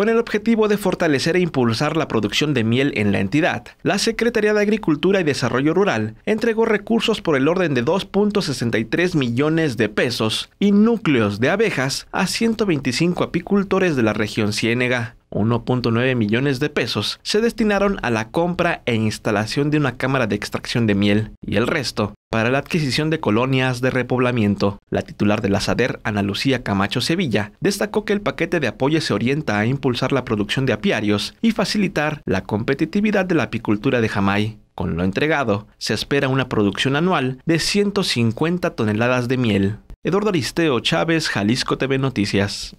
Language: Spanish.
Con el objetivo de fortalecer e impulsar la producción de miel en la entidad, la Secretaría de Agricultura y Desarrollo Rural entregó recursos por el orden de 2.63 millones de pesos y núcleos de abejas a 125 apicultores de la región Ciénega. 1.9 millones de pesos se destinaron a la compra e instalación de una cámara de extracción de miel y el resto para la adquisición de colonias de repoblamiento. La titular de la SADER, Ana Lucía Camacho Sevilla, destacó que el paquete de apoyo se orienta a impulsar la producción de apiarios y facilitar la competitividad de la apicultura de Jamay. Con lo entregado, se espera una producción anual de 150 toneladas de miel. Eduardo Aristeo Chávez, Jalisco TV Noticias.